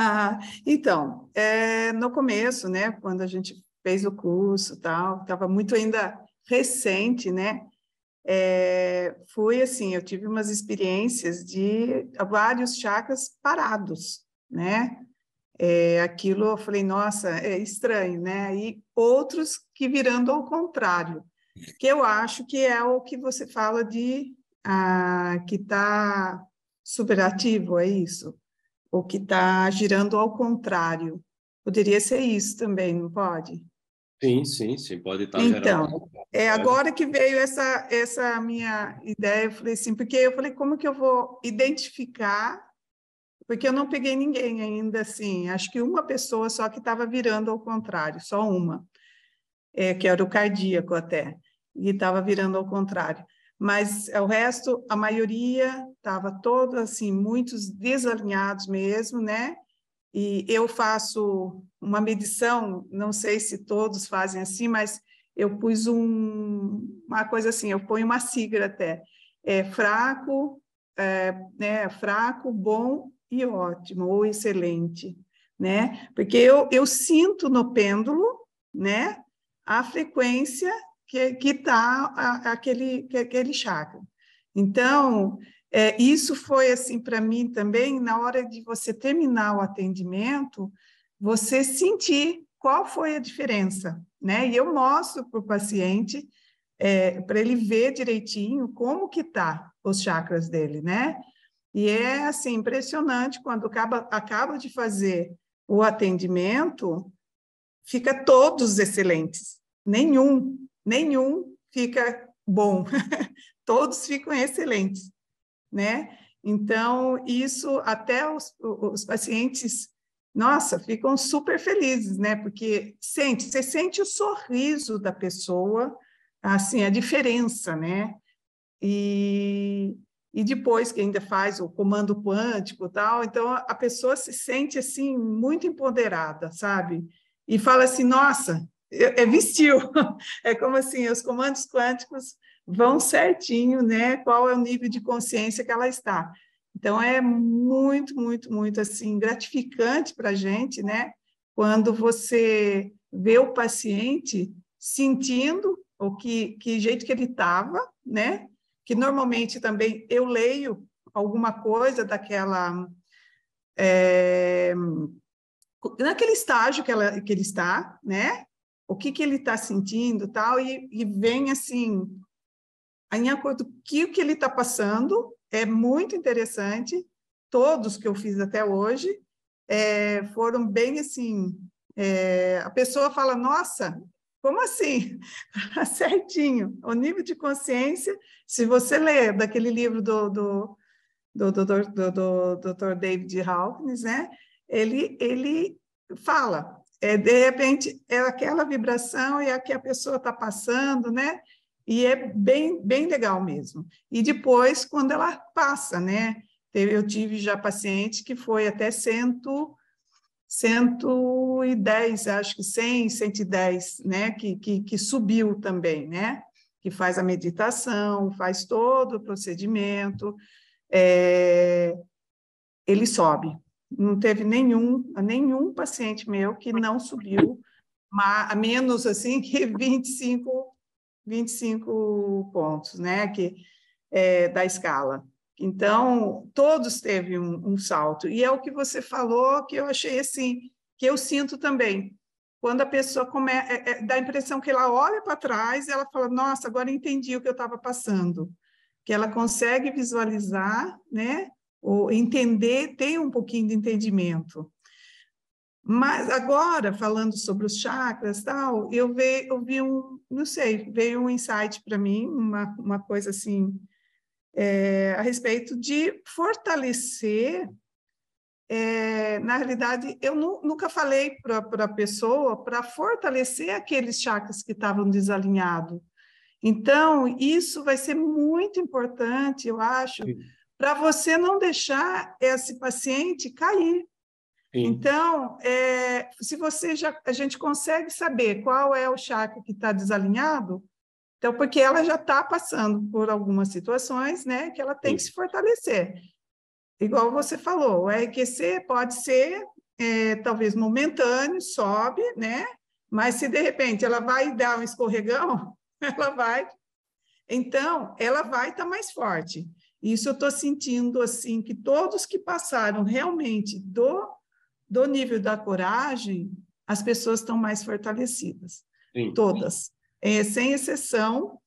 Ah, então, é, no começo, né, quando a gente fez o curso tal, estava muito ainda recente, né? É, eh, fui assim, eu tive umas experiências de vários chakras parados, né? É, aquilo eu falei, nossa, é estranho, né? E outros que virando ao contrário, que eu acho que é o que você fala de ah, que está superativo, é isso? ou que está girando ao contrário. Poderia ser isso também, não pode? Sim, sim, sim, pode estar tá então, gerando. Então, é agora que veio essa, essa minha ideia, eu falei assim, porque eu falei, como que eu vou identificar, porque eu não peguei ninguém ainda, assim, acho que uma pessoa só que estava virando ao contrário, só uma, é, que era o cardíaco até, e estava virando ao contrário. Mas eh, o resto, a maioria estava toda assim, muitos desalinhados mesmo, né? E eu faço uma medição, não sei se todos fazem assim, mas eu pus um, uma coisa assim, eu ponho uma sigla até, é fraco, é, né, fraco, bom e ótimo, ou excelente, né? Porque eu, eu sinto no pêndulo, né, a frequência que está aquele, que, aquele chakra. Então, é, isso foi assim para mim também, na hora de você terminar o atendimento, você sentir qual foi a diferença, né? E eu mostro para o paciente, é, para ele ver direitinho como que tá os chakras dele, né? E é assim impressionante quando acaba, acaba de fazer o atendimento, fica todos excelentes, nenhum nenhum fica bom, todos ficam excelentes, né? Então, isso até os, os pacientes, nossa, ficam super felizes, né? Porque sente, você sente o sorriso da pessoa, assim, a diferença, né? E, e depois que ainda faz o comando quântico e tal, então a pessoa se sente, assim, muito empoderada, sabe? E fala assim, nossa, é, é vestiu. É como assim, os comandos quânticos vão certinho, né? Qual é o nível de consciência que ela está. Então é muito, muito, muito assim gratificante para a gente, né? Quando você vê o paciente sentindo o que, que jeito que ele estava, né? Que normalmente também eu leio alguma coisa daquela é, naquele estágio que, ela, que ele está, né? o que, que ele está sentindo tal, e, e vem assim, em acordo com o que, que ele está passando, é muito interessante, todos que eu fiz até hoje é, foram bem assim, é, a pessoa fala, nossa, como assim? Tá certinho, o nível de consciência, se você ler daquele livro do, do, do, do, do, do, do Dr. David Hawkins, né? Ele, ele fala é, de repente, é aquela vibração e é a que a pessoa está passando, né? E é bem, bem legal mesmo. E depois, quando ela passa, né? Eu tive já paciente que foi até cento, 110, acho que 100, 110, né? Que, que, que subiu também, né? Que faz a meditação, faz todo o procedimento, é... ele sobe, não teve nenhum, nenhum paciente meu que não subiu a menos assim que 25, 25 pontos, né? Que, é, da escala. Então, todos teve um, um, salto. E é o que você falou que eu achei assim, que eu sinto também. Quando a pessoa come... É, é, dá a impressão que ela olha para trás e ela fala, nossa, agora entendi o que eu estava passando. Que ela consegue visualizar, né? ou entender, ter um pouquinho de entendimento. Mas agora, falando sobre os chakras tal, eu vi, eu vi um, não sei, veio um insight para mim, uma, uma coisa assim, é, a respeito de fortalecer. É, na realidade, eu nu, nunca falei para a pessoa para fortalecer aqueles chakras que estavam desalinhados. Então, isso vai ser muito importante, eu acho. Sim para você não deixar esse paciente cair. Sim. Então, é, se você já a gente consegue saber qual é o chakra que está desalinhado, então porque ela já está passando por algumas situações, né, que ela tem Sim. que se fortalecer. Igual você falou, o RQC pode ser é, talvez momentâneo, sobe, né? Mas se de repente ela vai dar um escorregão, ela vai. Então, ela vai estar tá mais forte. Isso eu estou sentindo assim que todos que passaram realmente do, do nível da coragem, as pessoas estão mais fortalecidas. Sim. Todas, é, sem exceção,